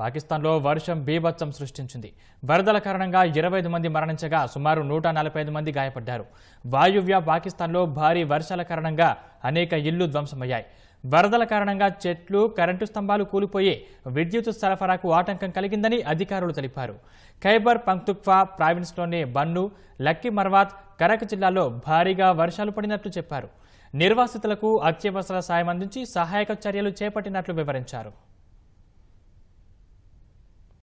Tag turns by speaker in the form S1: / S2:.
S1: పాకిస్తాన్లో వర్షం బీభత్సం సృష్టించింది వరదల కారణంగా ఇరవై మంది మరణించగా సుమారు నూట మంది గాయపడ్డారు వాయువ్య పాకిస్తాన్లో భారీ వర్షాల కారణంగా అనేక ఇళ్లు ధ్వంసమయ్యాయి వరదల కారణంగా చెట్లు కరెంటు స్తంభాలు కూలిపోయి విద్యుత్ సరఫరాకు ఆటంకం కలిగిందని అధికారులు తెలిపారు ఖైబర్ పంక్తుక్వా ప్రావిన్స్లోని బన్ను లక్కీ మర్వాత్ కరక్ జిల్లాలో భారీగా వర్షాలు పడినట్లు చెప్పారు నిర్వాసితులకు అత్యవసర సాయం అందించి సహాయక చర్యలు చేపట్టినట్లు వివరించారు